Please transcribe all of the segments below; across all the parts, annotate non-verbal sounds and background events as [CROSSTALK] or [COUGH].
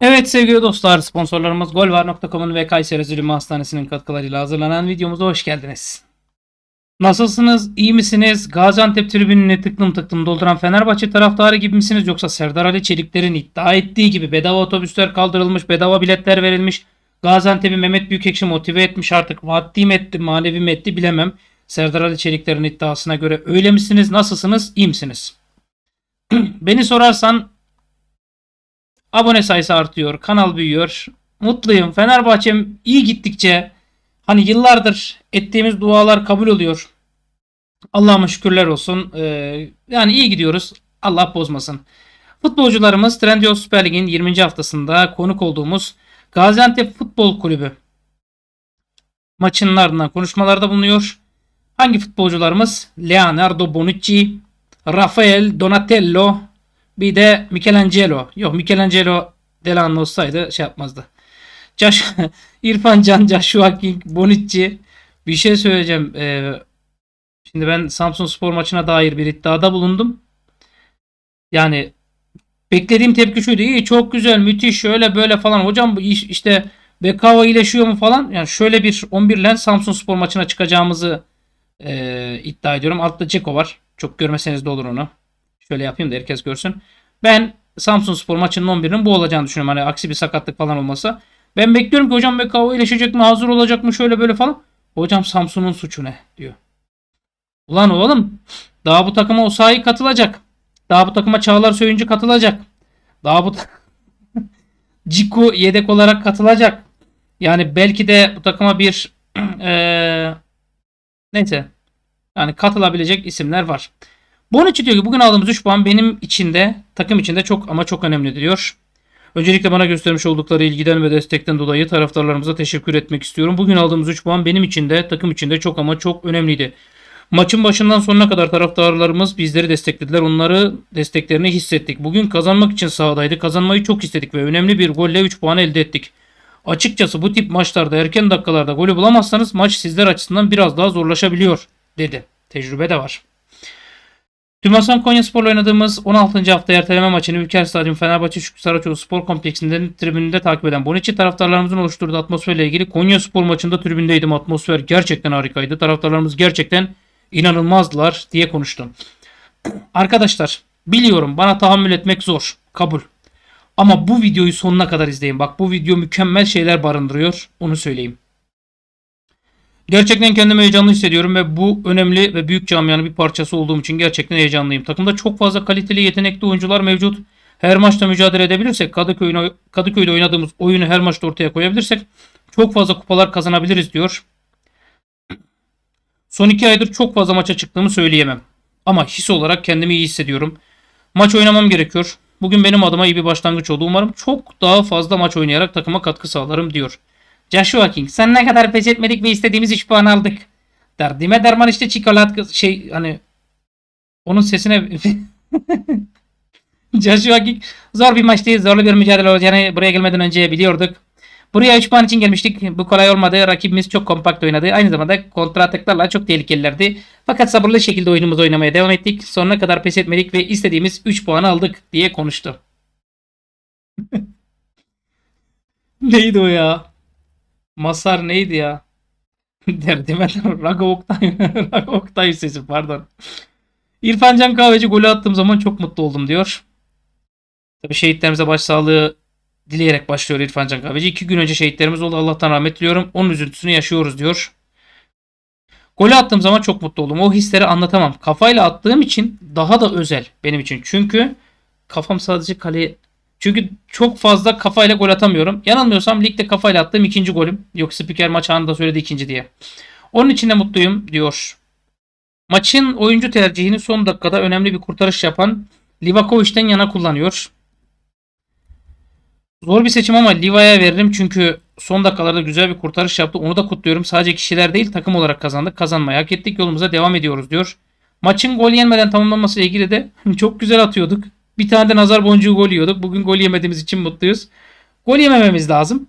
Evet sevgili dostlar sponsorlarımız golvar.com'un ve Kayseri Zulümü Hastanesi'nin katkılarıyla hazırlanan videomuza hoş geldiniz. Nasılsınız? İyi misiniz? Gaziantep tribününe tıklım tıklım dolduran Fenerbahçe taraftarı gibi misiniz? Yoksa Serdar Ali Çelikler'in iddia ettiği gibi bedava otobüsler kaldırılmış, bedava biletler verilmiş. Gaziantep'i Mehmet Büyükekşi motive etmiş artık. Maddi mi etti, manevi mi etti bilemem. Serdar Ali Çelikler'in iddiasına göre öyle misiniz? Nasılsınız? İyi misiniz? [CLEARS THROAT] Beni sorarsan Abone sayısı artıyor. Kanal büyüyor. Mutluyum. Fenerbahçe'm iyi gittikçe hani yıllardır ettiğimiz dualar kabul oluyor. Allah'ıma şükürler olsun. Ee, yani iyi gidiyoruz. Allah bozmasın. Futbolcularımız Trendyol Süper Lig'in 20. haftasında konuk olduğumuz Gaziantep Futbol Kulübü maçının ardından konuşmalarda bulunuyor. Hangi futbolcularımız? Leonardo Bonucci, Rafael Donatello, bir de Michelangelo. Yok Michelangelo Delano olsaydı şey yapmazdı. Caş, [LAUGHS] İrfan Can, Joshua King, Bonucci. Bir şey söyleyeceğim. Ee, şimdi ben Samsun Spor maçına dair bir iddiada bulundum. Yani beklediğim tepki şuydu. İyi çok güzel müthiş şöyle böyle falan. Hocam bu iş işte Bekava iyileşiyor mu falan. Yani şöyle bir 11 len Samsun Spor maçına çıkacağımızı e, iddia ediyorum. Altta Ceko var. Çok görmeseniz de olur onu. Şöyle yapayım da herkes görsün. Ben Samsun Spor maçının 11'inin bu olacağını düşünüyorum. Hani aksi bir sakatlık falan olmasa. Ben bekliyorum ki hocam Bekao iyileşecek mi? Hazır olacak mı? Şöyle böyle falan. Hocam Samsun'un suçu ne? Diyor. Ulan oğlum daha bu takıma o Osayi katılacak. Daha bu takıma Çağlar Söyüncü katılacak. Daha bu [LAUGHS] Ciku yedek olarak katılacak. Yani belki de bu takıma bir [CLEARS THROAT] e, neyse yani katılabilecek isimler var. Bonucci diyor ki bugün aldığımız 3 puan benim için de takım için de çok ama çok önemli diyor. Öncelikle bana göstermiş oldukları ilgiden ve destekten dolayı taraftarlarımıza teşekkür etmek istiyorum. Bugün aldığımız 3 puan benim için de takım için de çok ama çok önemliydi. Maçın başından sonuna kadar taraftarlarımız bizleri desteklediler. Onları desteklerini hissettik. Bugün kazanmak için sahadaydı. Kazanmayı çok istedik ve önemli bir golle 3 puan elde ettik. Açıkçası bu tip maçlarda erken dakikalarda golü bulamazsanız maç sizler açısından biraz daha zorlaşabiliyor dedi. Tecrübe de var. Konya Konyaspor'la oynadığımız 16. hafta erteleme maçını Ülker Stadyum Fenerbahçe Şükrü Saraçoğlu Spor Kompleksi'nden tribünde takip eden Boniçi taraftarlarımızın oluşturduğu atmosferle ilgili Konya Spor maçında tribündeydim. Atmosfer gerçekten harikaydı. Taraftarlarımız gerçekten inanılmazdılar diye konuştum. [CLEARS THROAT] Arkadaşlar biliyorum bana tahammül etmek zor. Kabul. Ama bu videoyu sonuna kadar izleyin. Bak bu video mükemmel şeyler barındırıyor. Onu söyleyeyim. Gerçekten kendimi heyecanlı hissediyorum ve bu önemli ve büyük camianın bir parçası olduğum için gerçekten heyecanlıyım. Takımda çok fazla kaliteli yetenekli oyuncular mevcut. Her maçta mücadele edebilirsek Kadıköy'ün Kadıköy'de oynadığımız oyunu her maçta ortaya koyabilirsek çok fazla kupalar kazanabiliriz diyor. Son iki aydır çok fazla maça çıktığımı söyleyemem. Ama his olarak kendimi iyi hissediyorum. Maç oynamam gerekiyor. Bugün benim adıma iyi bir başlangıç oldu. Umarım çok daha fazla maç oynayarak takıma katkı sağlarım diyor. Joshua King sen ne kadar pes etmedik ve istediğimiz 3 puan aldık. Derdime derman işte çikolat şey hani onun sesine [LAUGHS] Joshua King zor bir maçtı, zorlu bir mücadele olacağını buraya gelmeden önce biliyorduk. Buraya 3 puan için gelmiştik. Bu kolay olmadı. Rakibimiz çok kompakt oynadı. Aynı zamanda kontra ataklarla çok tehlikelilerdi. Fakat sabırlı şekilde oyunumuzu oynamaya devam ettik. Sonuna kadar pes etmedik ve istediğimiz 3 puan aldık diye konuştu. [LAUGHS] Neydi o ya? Masar neydi ya? [LAUGHS] Derdime Raga Oktay, [LAUGHS] Raga sesi pardon. İrfan Can Kahveci golü attığım zaman çok mutlu oldum diyor. Tabi şehitlerimize başsağlığı dileyerek başlıyor İrfan Can Kahveci. İki gün önce şehitlerimiz oldu. Allah'tan rahmet diliyorum. Onun üzüntüsünü yaşıyoruz diyor. Golü attığım zaman çok mutlu oldum. O hisleri anlatamam. Kafayla attığım için daha da özel benim için. Çünkü kafam sadece kaleye çünkü çok fazla kafayla gol atamıyorum. Yanılmıyorsam ligde kafayla attığım ikinci golüm. Yok spiker maç anında söyledi ikinci diye. Onun için de mutluyum diyor. Maçın oyuncu tercihini son dakikada önemli bir kurtarış yapan Livakovic'den yana kullanıyor. Zor bir seçim ama Liva'ya veririm çünkü son dakikalarda güzel bir kurtarış yaptı. Onu da kutluyorum. Sadece kişiler değil takım olarak kazandık. Kazanmayı hak ettik. Yolumuza devam ediyoruz diyor. Maçın gol yenmeden tamamlanması ile ilgili de [LAUGHS] çok güzel atıyorduk. Bir tane de nazar boncuğu gol yiyorduk. Bugün gol yemediğimiz için mutluyuz. Gol yemememiz lazım.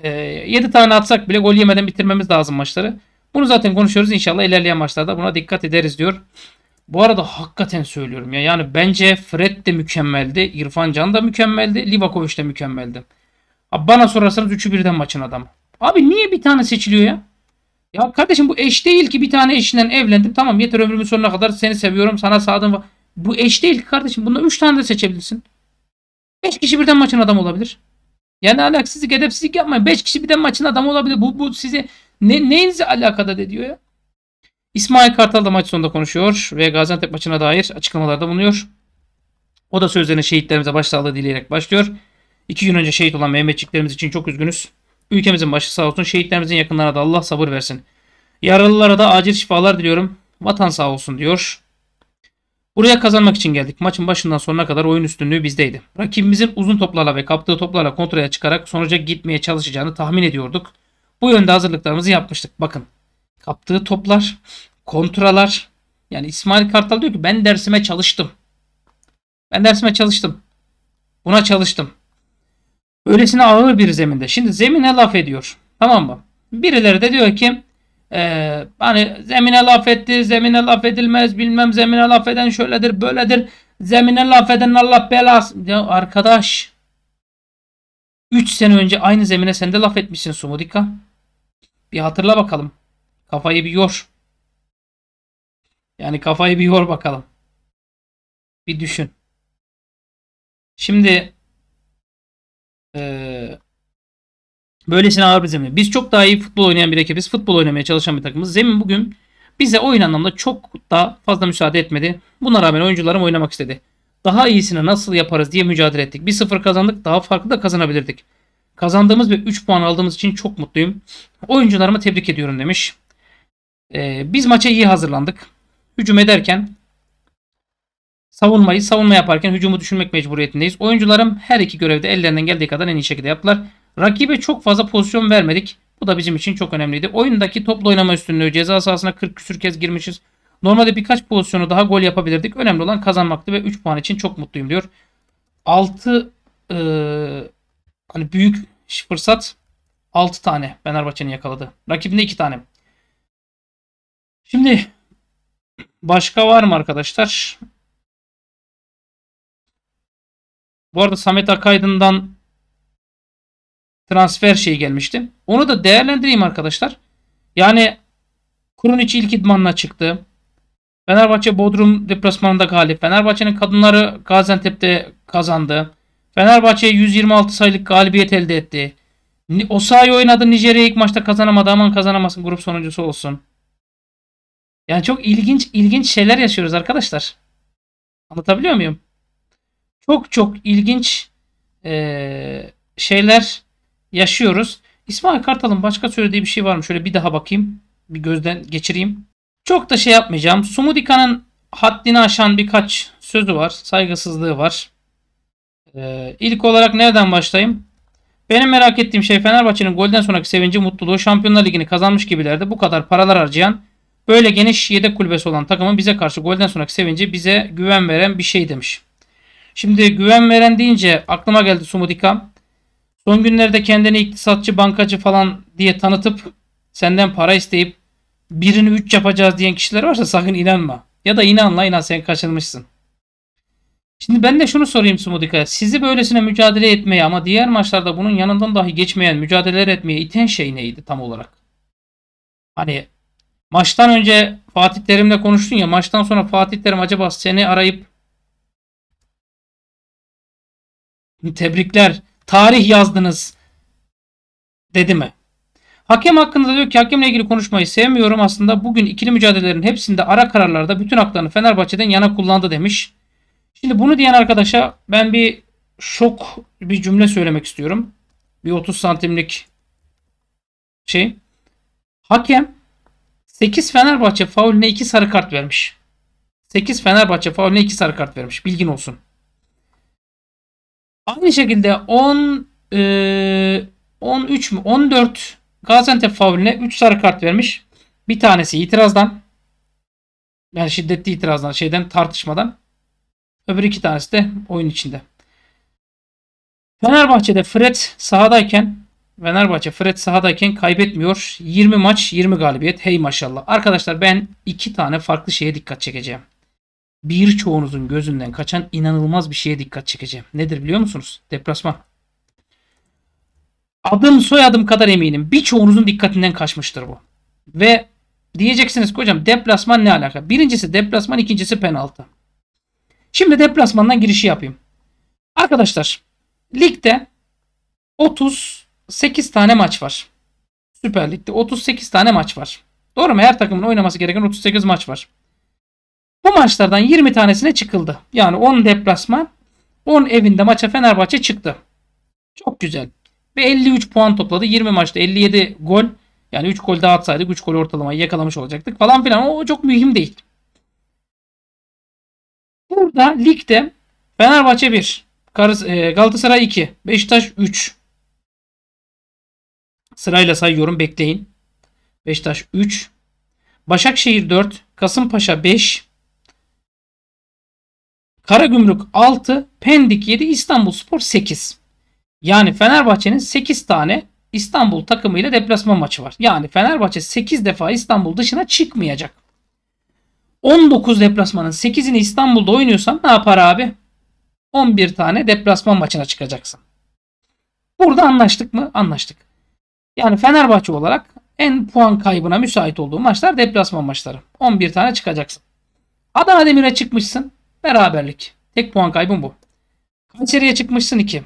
E, ee, 7 tane atsak bile gol yemeden bitirmemiz lazım maçları. Bunu zaten konuşuyoruz. İnşallah ilerleyen maçlarda buna dikkat ederiz diyor. Bu arada hakikaten söylüyorum ya. Yani bence Fred de mükemmeldi. İrfan Can da mükemmeldi. Livakovic de mükemmeldi. Abi bana sorarsanız 3'ü birden maçın adamı. Abi niye bir tane seçiliyor ya? Ya kardeşim bu eş değil ki bir tane eşinden evlendim. Tamam yeter ömrümün sonuna kadar seni seviyorum sana sadım. Bu eş değil ki kardeşim. Bunda 3 tane de seçebilirsin. 5 kişi birden maçın adamı olabilir. Yani alaksızlık, edepsizlik yapmayın. 5 kişi birden maçın adamı olabilir. Bu, bu sizi ne, neyinize alakada diyor ya? İsmail Kartal da maç sonunda konuşuyor ve Gaziantep maçına dair açıklamalarda bulunuyor. O da sözlerine şehitlerimize başsağlığı dileyerek başlıyor. İki gün önce şehit olan Mehmetçiklerimiz için çok üzgünüz. Ülkemizin başı sağ olsun. Şehitlerimizin yakınlarına da Allah sabır versin. Yaralılara da acil şifalar diliyorum. Vatan sağ olsun diyor. Buraya kazanmak için geldik. Maçın başından sonuna kadar oyun üstünlüğü bizdeydi. Rakibimizin uzun toplarla ve kaptığı toplarla kontraya çıkarak sonuca gitmeye çalışacağını tahmin ediyorduk. Bu yönde hazırlıklarımızı yapmıştık. Bakın kaptığı toplar, kontralar. Yani İsmail Kartal diyor ki ben dersime çalıştım. Ben dersime çalıştım. Buna çalıştım. Öylesine ağır bir zeminde. Şimdi zemine laf ediyor. Tamam mı? Birileri de diyor ki ee, hani zemine laf etti, zemine laf edilmez, bilmem zemine laf eden şöyledir, böyledir. Zemine laf eden Allah belası. Ya arkadaş. 3 sene önce aynı zemine sen de laf etmişsin Sumudika. Bir hatırla bakalım. Kafayı bir yor. Yani kafayı bir yor bakalım. Bir düşün. Şimdi e, Böylesine ağır bir zemin. Biz çok daha iyi futbol oynayan bir ekibiz. Futbol oynamaya çalışan bir takımız. Zemin bugün bize oyun anlamda çok da fazla müsaade etmedi. Buna rağmen oyuncularım oynamak istedi. Daha iyisini nasıl yaparız diye mücadele ettik. 1-0 kazandık. Daha farklı da kazanabilirdik. Kazandığımız ve 3 puan aldığımız için çok mutluyum. Oyuncularımı tebrik ediyorum demiş. Ee, biz maça iyi hazırlandık. Hücum ederken savunmayı savunma yaparken hücumu düşünmek mecburiyetindeyiz. Oyuncularım her iki görevde ellerinden geldiği kadar en iyi şekilde yaptılar. Rakibe çok fazla pozisyon vermedik. Bu da bizim için çok önemliydi. Oyundaki toplu oynama üstünlüğü ceza sahasına 40 küsür kez girmişiz. Normalde birkaç pozisyonu daha gol yapabilirdik. Önemli olan kazanmaktı ve 3 puan için çok mutluyum diyor. 6 e, hani büyük fırsat 6 tane Fenerbahçe'nin yakaladı. Rakibinde 2 tane. Şimdi başka var mı arkadaşlar? Bu arada Samet Akaydın'dan transfer şeyi gelmişti. Onu da değerlendireyim arkadaşlar. Yani kurun içi ilk idmanına çıktı. Fenerbahçe Bodrum deplasmanında galip. Fenerbahçe'nin kadınları Gaziantep'te kazandı. Fenerbahçe 126 sayılık galibiyet elde etti. Osayi oynadı Nijerya ilk maçta kazanamadı aman kazanamasın grup sonuncusu olsun. Yani çok ilginç ilginç şeyler yaşıyoruz arkadaşlar. Anlatabiliyor muyum? Çok çok ilginç ee, şeyler yaşıyoruz. İsmail Kartal'ın başka söylediği bir şey var mı? Şöyle bir daha bakayım. Bir gözden geçireyim. Çok da şey yapmayacağım. Sumudika'nın haddini aşan birkaç sözü var. Saygısızlığı var. Ee, ilk olarak nereden başlayayım? Benim merak ettiğim şey Fenerbahçe'nin golden sonraki sevinci, mutluluğu, Şampiyonlar Ligi'ni kazanmış gibilerdi. Bu kadar paralar harcayan, böyle geniş yedek kulübesi olan takımın bize karşı golden sonraki sevinci bize güven veren bir şey demiş. Şimdi güven veren deyince aklıma geldi Sumudika. Son günlerde kendini iktisatçı, bankacı falan diye tanıtıp senden para isteyip birini üç yapacağız diyen kişiler varsa sakın inanma. Ya da inanla inan sen kaçırmışsın. Şimdi ben de şunu sorayım Sumudika. Sizi böylesine mücadele etmeye ama diğer maçlarda bunun yanından dahi geçmeyen, mücadeleler etmeye iten şey neydi tam olarak? Hani maçtan önce Fatih Terim'le konuştun ya maçtan sonra Fatih Terim acaba seni arayıp tebrikler tarih yazdınız dedi mi? Hakem hakkında diyor ki hakemle ilgili konuşmayı sevmiyorum. Aslında bugün ikili mücadelelerin hepsinde ara kararlarda bütün haklarını Fenerbahçe'den yana kullandı demiş. Şimdi bunu diyen arkadaşa ben bir şok bir cümle söylemek istiyorum. Bir 30 santimlik şey. Hakem 8 Fenerbahçe faulüne 2 sarı kart vermiş. 8 Fenerbahçe faulüne 2 sarı kart vermiş. Bilgin olsun. Aynı şekilde 10 e, 13 mü 14 Gaziantep fauline 3 sarı kart vermiş. Bir tanesi itirazdan. Yani şiddetli itirazdan, şeyden tartışmadan. Öbür iki tanesi de oyun içinde. Fenerbahçe'de Fred sahadayken Fenerbahçe Fred sahadayken kaybetmiyor. 20 maç 20 galibiyet. Hey maşallah. Arkadaşlar ben iki tane farklı şeye dikkat çekeceğim birçoğunuzun gözünden kaçan inanılmaz bir şeye dikkat çekeceğim. Nedir biliyor musunuz? Deplasman. Adım soyadım kadar eminim. Birçoğunuzun dikkatinden kaçmıştır bu. Ve diyeceksiniz ki hocam deplasman ne alaka? Birincisi deplasman, ikincisi penaltı. Şimdi deplasmandan girişi yapayım. Arkadaşlar ligde 38 tane maç var. Süper Lig'de 38 tane maç var. Doğru mu? Her takımın oynaması gereken 38 maç var. Bu maçlardan 20 tanesine çıkıldı. Yani 10 deplasman 10 evinde maça Fenerbahçe çıktı. Çok güzel. Ve 53 puan topladı. 20 maçta 57 gol. Yani 3 gol daha atsaydık 3 gol ortalamayı yakalamış olacaktık falan filan. O çok mühim değil. Burada ligde Fenerbahçe 1, e, Galatasaray 2, Beşiktaş 3. Sırayla sayıyorum bekleyin. Beşiktaş 3, Başakşehir 4, Kasımpaşa 5, Karagümrük 6, Pendik 7, İstanbul Spor 8. Yani Fenerbahçe'nin 8 tane İstanbul takımıyla deplasman maçı var. Yani Fenerbahçe 8 defa İstanbul dışına çıkmayacak. 19 deplasmanın 8'ini İstanbul'da oynuyorsan ne yapar abi? 11 tane deplasman maçına çıkacaksın. Burada anlaştık mı? Anlaştık. Yani Fenerbahçe olarak en puan kaybına müsait olduğu maçlar deplasman maçları. 11 tane çıkacaksın. Adana Demir'e çıkmışsın. Beraberlik. Tek puan kaybım bu. Kayseri'ye çıkmışsın 2.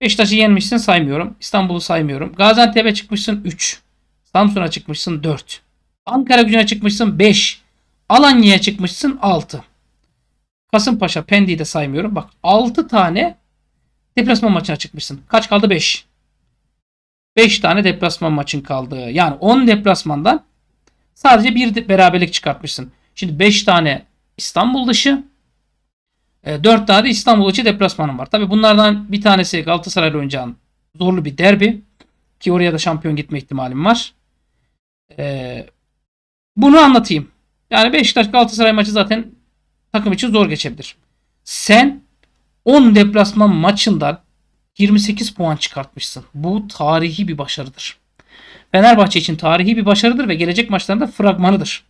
Beşiktaş'ı yenmişsin saymıyorum. İstanbul'u saymıyorum. Gaziantep'e çıkmışsın 3. Samsun'a çıkmışsın 4. Ankara gücüne çıkmışsın 5. Alanya'ya çıkmışsın 6. Kasımpaşa, Pendik'i de saymıyorum. Bak 6 tane deplasman maçına çıkmışsın. Kaç kaldı? 5. 5 tane deplasman maçın kaldı. Yani 10 deplasmandan sadece bir beraberlik çıkartmışsın. Şimdi 5 tane İstanbul dışı, e, 4 tane de İstanbul içi deplasmanım var. Tabi bunlardan bir tanesi Galatasaray'la oynayacağın zorlu bir derbi. Ki oraya da şampiyon gitme ihtimalim var. E, bunu anlatayım. Yani Beşiktaş Galatasaray maçı zaten takım için zor geçebilir. Sen 10 deplasman maçından 28 puan çıkartmışsın. Bu tarihi bir başarıdır. Fenerbahçe için tarihi bir başarıdır ve gelecek maçlarında fragmanıdır.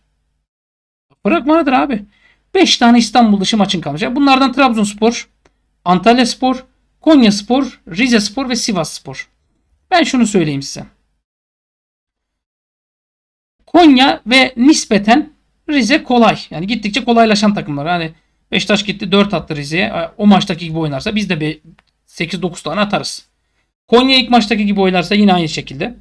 Fragmanıdır abi. 5 tane İstanbul dışı maçın kalacak. Bunlardan Trabzonspor, Antalya Spor, Konya Spor, Rize Spor ve Sivas Spor. Ben şunu söyleyeyim size. Konya ve nispeten Rize kolay. Yani gittikçe kolaylaşan takımlar. Hani Beşiktaş gitti 4 attı Rize'ye. O maçtaki gibi oynarsa biz de 8-9 tane atarız. Konya ilk maçtaki gibi oynarsa yine aynı şekilde.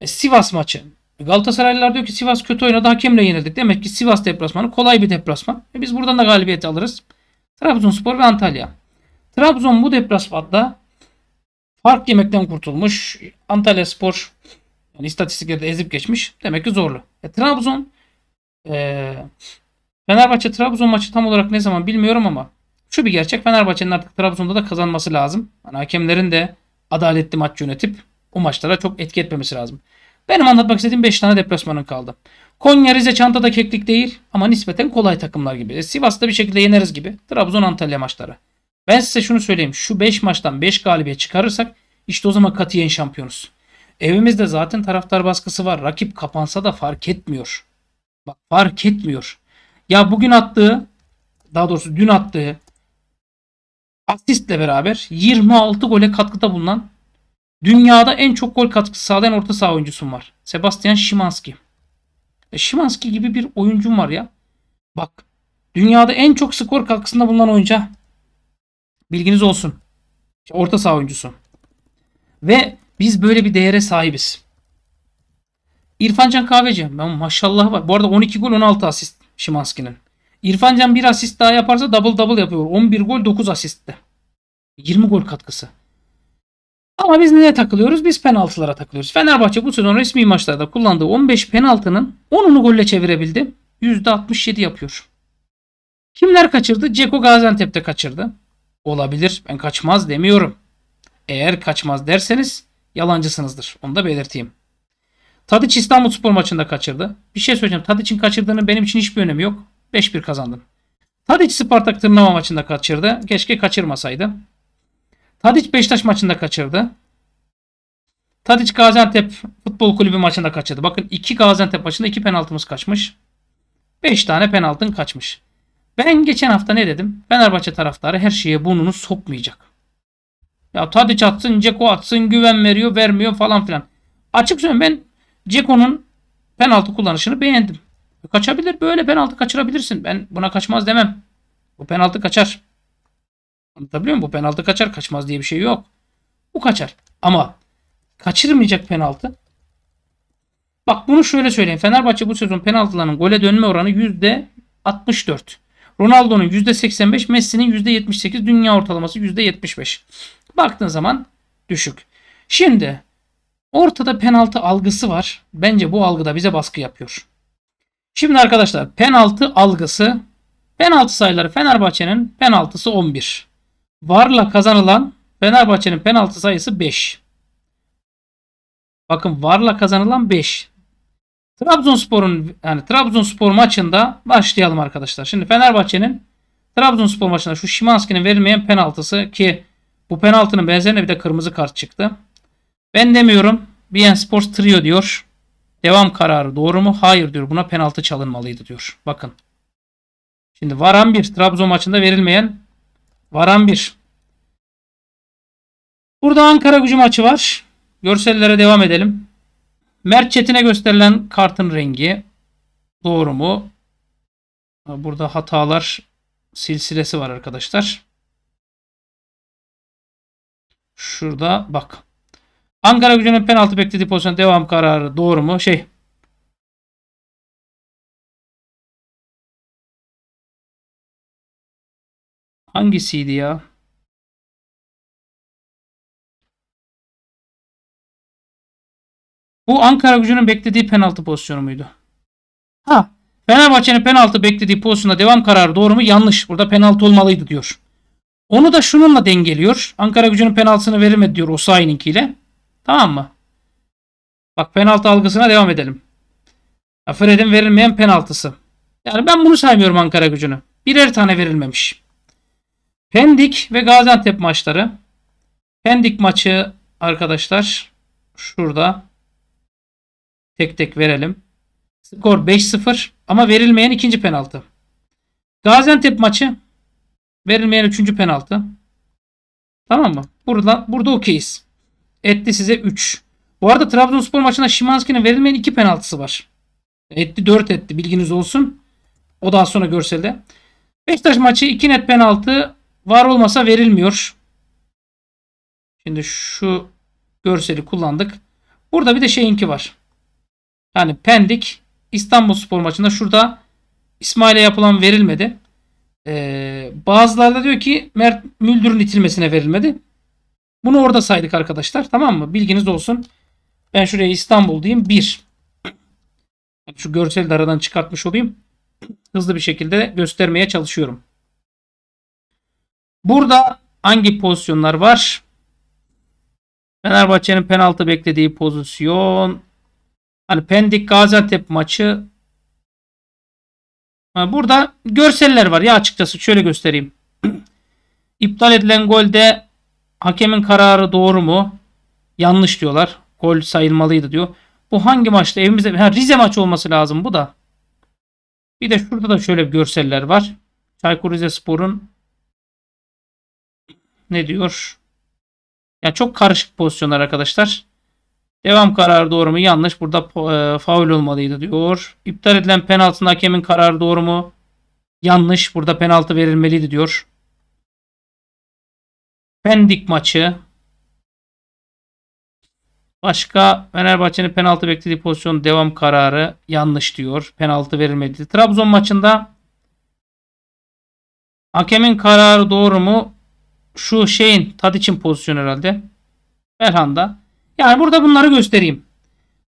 E, Sivas maçı. Galatasaraylılar diyor ki Sivas kötü oynadı hakemle yenildik. Demek ki Sivas deplasmanı kolay bir deplasman. E biz buradan da galibiyet alırız. Trabzonspor ve Antalya. Trabzon bu deplasmanda fark yemekten kurtulmuş. Antalya Spor yani istatistiklerde ezip geçmiş. Demek ki zorlu. E, Trabzon e, Fenerbahçe Trabzon maçı tam olarak ne zaman bilmiyorum ama şu bir gerçek Fenerbahçe'nin artık Trabzon'da da kazanması lazım. Yani hakemlerin de adaletli maç yönetip o maçlara çok etki etmemesi lazım. Benim anlatmak istediğim 5 tane deplasmanın kaldı. Konya Rize çantada keklik değil ama nispeten kolay takımlar gibi. E, Sivas'ta bir şekilde yeneriz gibi. Trabzon Antalya maçları. Ben size şunu söyleyeyim. Şu 5 maçtan 5 galibiyet çıkarırsak işte o zaman katiyen şampiyonuz. Evimizde zaten taraftar baskısı var. Rakip kapansa da fark etmiyor. Bak fark etmiyor. Ya bugün attığı daha doğrusu dün attığı asistle beraber 26 gole katkıda bulunan Dünyada en çok gol katkısı sağlayan orta saha oyuncusum var. Sebastian Şimanski. E, Şimanski gibi bir oyuncum var ya. Bak. Dünyada en çok skor katkısında bulunan oyuncu. Bilginiz olsun. Orta saha oyuncusu. Ve biz böyle bir değere sahibiz. İrfancan Kahveci. Ben maşallah var. Bu arada 12 gol 16 asist Şimanski'nin. İrfancan bir asist daha yaparsa double double yapıyor. 11 gol 9 asistte. 20 gol katkısı. Ama biz neye takılıyoruz? Biz penaltılara takılıyoruz. Fenerbahçe bu sezon resmi maçlarda kullandığı 15 penaltının 10'unu golle çevirebildi. %67 yapıyor. Kimler kaçırdı? Ceko Gaziantep'te kaçırdı. Olabilir. Ben kaçmaz demiyorum. Eğer kaçmaz derseniz yalancısınızdır. Onu da belirteyim. Tadiç İstanbul Spor maçında kaçırdı. Bir şey söyleyeceğim. Tadiç'in kaçırdığının benim için hiçbir önemi yok. 5-1 kazandım. Tadiç Spartak Tırnava maçında kaçırdı. Keşke kaçırmasaydı. Tadiç Beşiktaş maçında kaçırdı. Tadiç Gaziantep Futbol Kulübü maçında kaçırdı. Bakın iki Gaziantep maçında iki penaltımız kaçmış. Beş tane penaltın kaçmış. Ben geçen hafta ne dedim? Fenerbahçe taraftarı her şeye burnunu sokmayacak. Ya Tadiç atsın, Ceko atsın, güven veriyor, vermiyor falan filan. Açık söyleyeyim ben Ceko'nun penaltı kullanışını beğendim. Kaçabilir böyle penaltı kaçırabilirsin. Ben buna kaçmaz demem. Bu penaltı kaçar. Anlatabiliyor muyum? Bu penaltı kaçar kaçmaz diye bir şey yok. Bu kaçar. Ama kaçırmayacak penaltı. Bak bunu şöyle söyleyeyim. Fenerbahçe bu sezon penaltılarının gole dönme oranı %64. Ronaldo'nun %85, Messi'nin %78, dünya ortalaması %75. Baktığın zaman düşük. Şimdi ortada penaltı algısı var. Bence bu algıda bize baskı yapıyor. Şimdi arkadaşlar penaltı algısı. Penaltı sayıları Fenerbahçe'nin penaltısı 11. Varla kazanılan Fenerbahçe'nin penaltı sayısı 5. Bakın Varla kazanılan 5. Trabzonspor'un yani Trabzonspor maçında başlayalım arkadaşlar. Şimdi Fenerbahçe'nin Trabzonspor maçında şu Şimanski'nin verilmeyen penaltısı ki bu penaltının benzerine bir de kırmızı kart çıktı. Ben demiyorum. BN Sports Trio diyor. Devam kararı doğru mu? Hayır diyor. Buna penaltı çalınmalıydı diyor. Bakın. Şimdi Varan bir Trabzon maçında verilmeyen Varan 1. Burada Ankara gücü maçı var. Görsellere devam edelim. Mert Çetin'e gösterilen kartın rengi doğru mu? Burada hatalar silsilesi var arkadaşlar. Şurada bak. Ankara gücünün penaltı beklediği pozisyon devam kararı doğru mu? Şey Hangisiydi ya? Bu Ankara gücünün beklediği penaltı pozisyonu muydu? Ha. Fenerbahçe'nin penaltı beklediği pozisyonda devam kararı doğru mu? Yanlış. Burada penaltı olmalıydı diyor. Onu da şununla dengeliyor. Ankara gücünün penaltısını verilmedi diyor Osayi'ninkiyle. Tamam mı? Bak penaltı algısına devam edelim. Fred'in verilmeyen penaltısı. Yani ben bunu saymıyorum Ankara gücünü. Birer tane verilmemiş. Pendik ve Gaziantep maçları. Pendik maçı arkadaşlar şurada tek tek verelim. Skor 5-0 ama verilmeyen ikinci penaltı. Gaziantep maçı verilmeyen üçüncü penaltı. Tamam mı? Burada, burada okeyiz. Etti size 3. Bu arada Trabzonspor maçında Şimanski'nin verilmeyen 2 penaltısı var. Etti 4 etti bilginiz olsun. O daha sonra görselde. Beşiktaş maçı 2 net penaltı Var olmasa verilmiyor. Şimdi şu görseli kullandık. Burada bir de şeyinki var. Yani Pendik İstanbul Spor maçında şurada İsmail'e yapılan verilmedi. Ee, bazılarda diyor ki Mert Müldür'ün itilmesine verilmedi. Bunu orada saydık arkadaşlar. Tamam mı? Bilginiz olsun. Ben şuraya İstanbul diyeyim. bir. Şu görseli de aradan çıkartmış olayım. Hızlı bir şekilde göstermeye çalışıyorum. Burada hangi pozisyonlar var? Fenerbahçe'nin penaltı beklediği pozisyon. Hani Pendik Gaziantep maçı. Burada görseller var ya açıkçası şöyle göstereyim. [CLEARS THROAT] İptal edilen golde hakemin kararı doğru mu? Yanlış diyorlar. Gol sayılmalıydı diyor. Bu hangi maçta? Evimizde ha, Rize maçı olması lazım bu da. Bir de şurada da şöyle görseller var. Çaykur Rizespor'un ne diyor? Ya çok karışık pozisyonlar arkadaşlar. Devam kararı doğru mu? Yanlış. Burada e, faul olmalıydı diyor. İptal edilen penaltının hakemin kararı doğru mu? Yanlış. Burada penaltı verilmeliydi diyor. Pendik maçı. Başka Fenerbahçe'nin penaltı beklediği pozisyon devam kararı yanlış diyor. Penaltı verilmedi. Trabzon maçında hakemin kararı doğru mu? şu şeyin için pozisyon herhalde. Belhanda. Yani burada bunları göstereyim.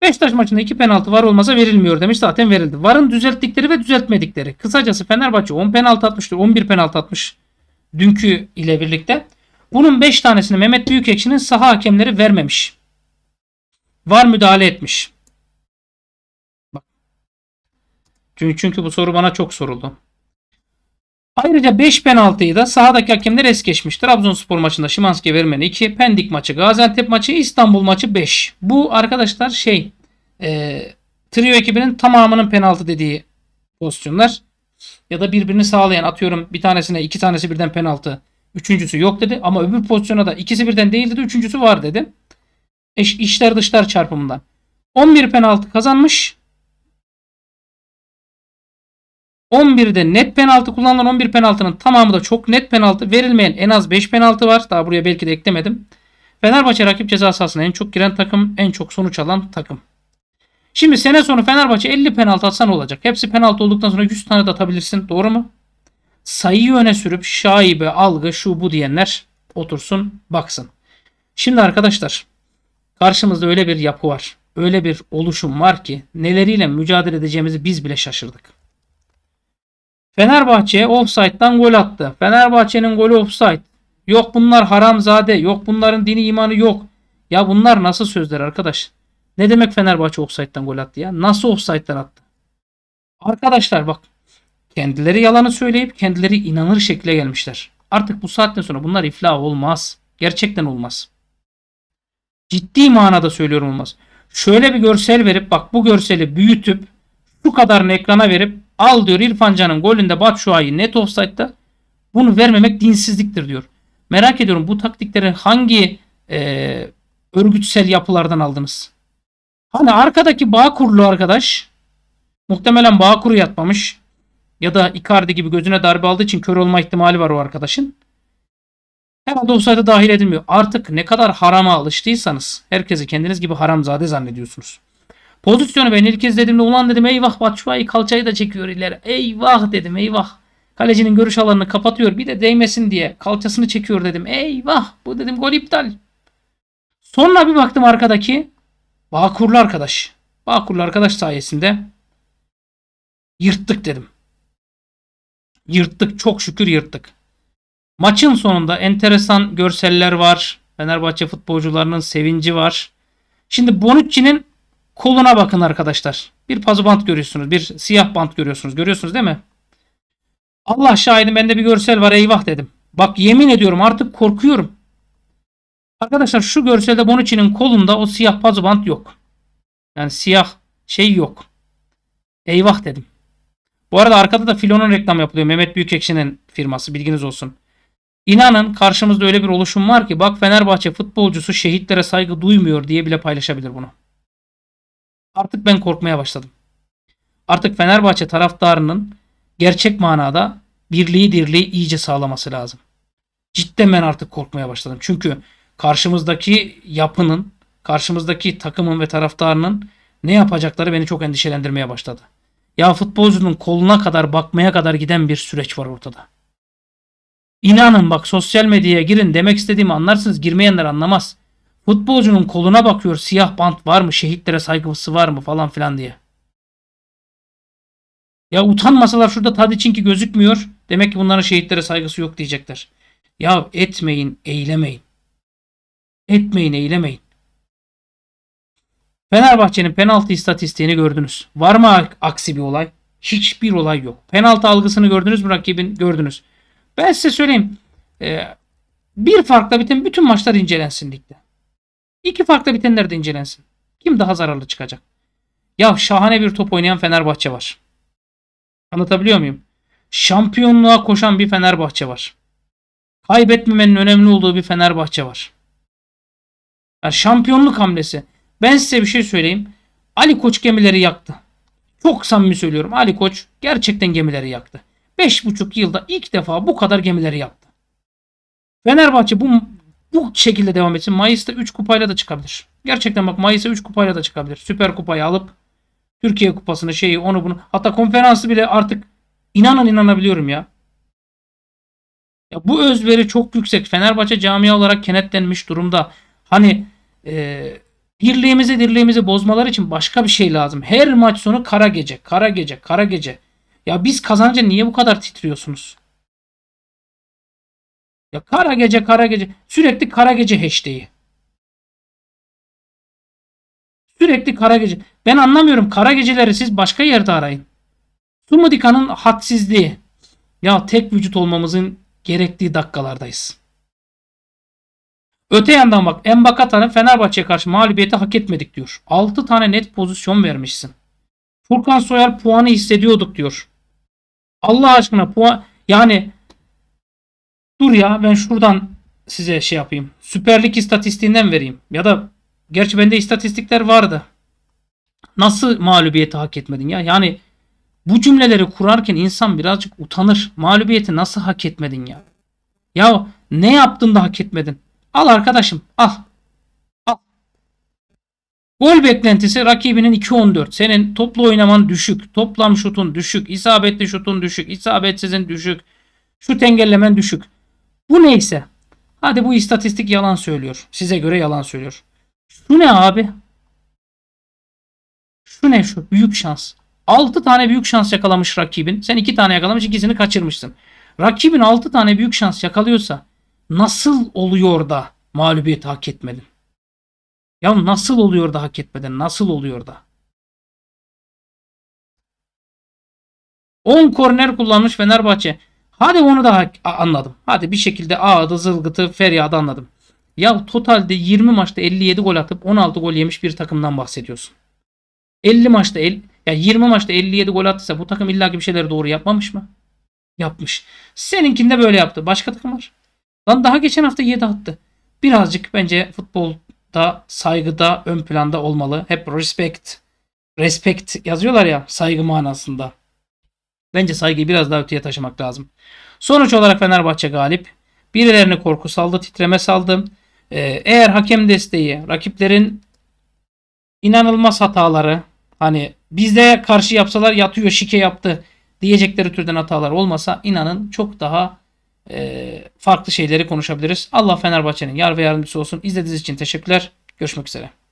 Beşiktaş maçında iki penaltı var olmasa verilmiyor demiş. Zaten verildi. Var'ın düzelttikleri ve düzeltmedikleri. Kısacası Fenerbahçe 10 penaltı atmıştır. 11 penaltı atmış. Dünkü ile birlikte. Bunun 5 tanesini Mehmet Büyükekşi'nin saha hakemleri vermemiş. Var müdahale etmiş. Çünkü, çünkü bu soru bana çok soruldu. Ayrıca 5 penaltıyı da sahadaki hakemler es geçmiş. Trabzonspor maçında Şimanski Vermen 2, Pendik maçı, Gaziantep maçı, İstanbul maçı 5. Bu arkadaşlar şey e, trio ekibinin tamamının penaltı dediği pozisyonlar. Ya da birbirini sağlayan atıyorum bir tanesine iki tanesi birden penaltı. Üçüncüsü yok dedi ama öbür pozisyona da ikisi birden değildi, dedi. Üçüncüsü var dedi. İşler dışlar çarpımından. 11 penaltı kazanmış. 11'de net penaltı kullanılan 11 penaltının tamamı da çok net penaltı. Verilmeyen en az 5 penaltı var. Daha buraya belki de eklemedim. Fenerbahçe rakip ceza sahasına en çok giren takım, en çok sonuç alan takım. Şimdi sene sonu Fenerbahçe 50 penaltı atsan olacak. Hepsi penaltı olduktan sonra 100 tane de atabilirsin. Doğru mu? Sayıyı öne sürüp şaibe, algı, şu bu diyenler otursun, baksın. Şimdi arkadaşlar karşımızda öyle bir yapı var. Öyle bir oluşum var ki neleriyle mücadele edeceğimizi biz bile şaşırdık. Fenerbahçe offside'dan gol attı. Fenerbahçe'nin golü offside. Yok bunlar haramzade. Yok bunların dini imanı yok. Ya bunlar nasıl sözler arkadaş? Ne demek Fenerbahçe offside'dan gol attı ya? Nasıl offside'dan attı? Arkadaşlar bak. Kendileri yalanı söyleyip kendileri inanır şekle gelmişler. Artık bu saatten sonra bunlar iflah olmaz. Gerçekten olmaz. Ciddi manada söylüyorum olmaz. Şöyle bir görsel verip bak bu görseli büyütüp şu kadarını ekrana verip Al diyor İrfan Can'ın golünde Batshuayi net offside'da. Bunu vermemek dinsizliktir diyor. Merak ediyorum bu taktikleri hangi e, örgütsel yapılardan aldınız? Hani arkadaki Bağkurlu arkadaş muhtemelen Bağkur'u yatmamış ya da Icardi gibi gözüne darbe aldığı için kör olma ihtimali var o arkadaşın. Herhalde offside'a dahil edilmiyor. Artık ne kadar harama alıştıysanız herkesi kendiniz gibi haramzade zannediyorsunuz. Pozisyonu ben ilk de ulan dedim eyvah Batshuayi kalçayı da çekiyor ileri. Eyvah dedim eyvah. Kalecinin görüş alanını kapatıyor bir de değmesin diye kalçasını çekiyor dedim. Eyvah bu dedim gol iptal. Sonra bir baktım arkadaki Bağkurlu arkadaş. Bağkurlu arkadaş sayesinde yırttık dedim. Yırttık çok şükür yırttık. Maçın sonunda enteresan görseller var. Fenerbahçe futbolcularının sevinci var. Şimdi Bonucci'nin Koluna bakın arkadaşlar. Bir pazı bant görüyorsunuz. Bir siyah bant görüyorsunuz. Görüyorsunuz değil mi? Allah şahidim bende bir görsel var eyvah dedim. Bak yemin ediyorum artık korkuyorum. Arkadaşlar şu görselde Bonucci'nin kolunda o siyah pazı bant yok. Yani siyah şey yok. Eyvah dedim. Bu arada arkada da Filon'un reklam yapılıyor. Mehmet Büyükekşi'nin firması bilginiz olsun. İnanın karşımızda öyle bir oluşum var ki bak Fenerbahçe futbolcusu şehitlere saygı duymuyor diye bile paylaşabilir bunu. Artık ben korkmaya başladım. Artık Fenerbahçe taraftarının gerçek manada birliği dirliği iyice sağlaması lazım. Cidden ben artık korkmaya başladım. Çünkü karşımızdaki yapının, karşımızdaki takımın ve taraftarının ne yapacakları beni çok endişelendirmeye başladı. Ya futbolcunun koluna kadar bakmaya kadar giden bir süreç var ortada. İnanın bak sosyal medyaya girin demek istediğimi anlarsınız. Girmeyenler anlamaz. Futbolcunun koluna bakıyor siyah bant var mı şehitlere saygısı var mı falan filan diye. Ya utanmasalar şurada Tadiç'inki gözükmüyor. Demek ki bunların şehitlere saygısı yok diyecekler. Ya etmeyin eylemeyin. Etmeyin eylemeyin. Fenerbahçe'nin penaltı istatistiğini gördünüz. Var mı aksi bir olay? Hiçbir olay yok. Penaltı algısını gördünüz mü rakibin? Gördünüz. Ben size söyleyeyim. E, bir farkla biten bütün maçlar incelensin ligde. İki farklı bitenler de incelensin. Kim daha zararlı çıkacak? Ya şahane bir top oynayan Fenerbahçe var. Anlatabiliyor muyum? Şampiyonluğa koşan bir Fenerbahçe var. Kaybetmemenin önemli olduğu bir Fenerbahçe var. Yani şampiyonluk hamlesi. Ben size bir şey söyleyeyim. Ali Koç gemileri yaktı. Çok samimi söylüyorum. Ali Koç gerçekten gemileri yaktı. 5,5 yılda ilk defa bu kadar gemileri yaptı. Fenerbahçe bu bu şekilde devam etsin. Mayıs'ta 3 kupayla da çıkabilir. Gerçekten bak Mayıs'ta 3 kupayla da çıkabilir. Süper kupayı alıp Türkiye kupasını şeyi onu bunu hatta konferansı bile artık inanın inanabiliyorum ya. ya bu özveri çok yüksek. Fenerbahçe camia olarak kenetlenmiş durumda. Hani e, birliğimizi dirliğimizi bozmaları için başka bir şey lazım. Her maç sonu kara gece, kara gece, kara gece. Ya biz kazanınca niye bu kadar titriyorsunuz? Ya kara gece kara gece. Sürekli kara gece hashtag'i. Sürekli kara gece. Ben anlamıyorum. Kara geceleri siz başka yerde arayın. Sumudika'nın hadsizliği. Ya tek vücut olmamızın gerektiği dakikalardayız. Öte yandan bak Embakata'nın Fenerbahçe'ye karşı mağlubiyeti hak etmedik diyor. 6 tane net pozisyon vermişsin. Furkan Soyer puanı hissediyorduk diyor. Allah aşkına puan yani Dur ya ben şuradan size şey yapayım. Süper Lig istatistiğinden vereyim. Ya da gerçi bende istatistikler vardı. Nasıl mağlubiyeti hak etmedin ya? Yani bu cümleleri kurarken insan birazcık utanır. Mağlubiyeti nasıl hak etmedin ya? Ya ne yaptın da hak etmedin? Al arkadaşım al. Al. Gol beklentisi rakibinin 2.14. Senin toplu oynaman düşük. Toplam şutun düşük. isabetli şutun düşük. isabetsizin düşük. Şut engellemen düşük. Bu neyse. Hadi bu istatistik yalan söylüyor. Size göre yalan söylüyor. Şu ne abi? Şu ne şu? Büyük şans. 6 tane büyük şans yakalamış rakibin. Sen 2 tane yakalamış ikisini kaçırmışsın. Rakibin 6 tane büyük şans yakalıyorsa nasıl oluyor da mağlubiyeti hak etmedin? Ya nasıl oluyor da hak etmedin? Nasıl oluyor da? 10 korner kullanmış Fenerbahçe. Hadi onu da anladım. Hadi bir şekilde ağda zılgıtı feryadı anladım. Ya totalde 20 maçta 57 gol atıp 16 gol yemiş bir takımdan bahsediyorsun. 50 maçta el, ya 20 maçta 57 gol attıysa bu takım illaki bir şeyleri doğru yapmamış mı? Yapmış. Seninkinde böyle yaptı. Başka takım var. Lan daha geçen hafta 7 attı. Birazcık bence futbolda saygıda ön planda olmalı. Hep respect. Respect yazıyorlar ya saygı manasında. Bence saygıyı biraz daha öteye taşımak lazım. Sonuç olarak Fenerbahçe galip. Birilerini korku saldı, titreme saldı. Ee, eğer hakem desteği, rakiplerin inanılmaz hataları, hani bizde karşı yapsalar yatıyor, şike yaptı diyecekleri türden hatalar olmasa inanın çok daha e, farklı şeyleri konuşabiliriz. Allah Fenerbahçe'nin yar ve yardımcısı olsun. İzlediğiniz için teşekkürler. Görüşmek üzere.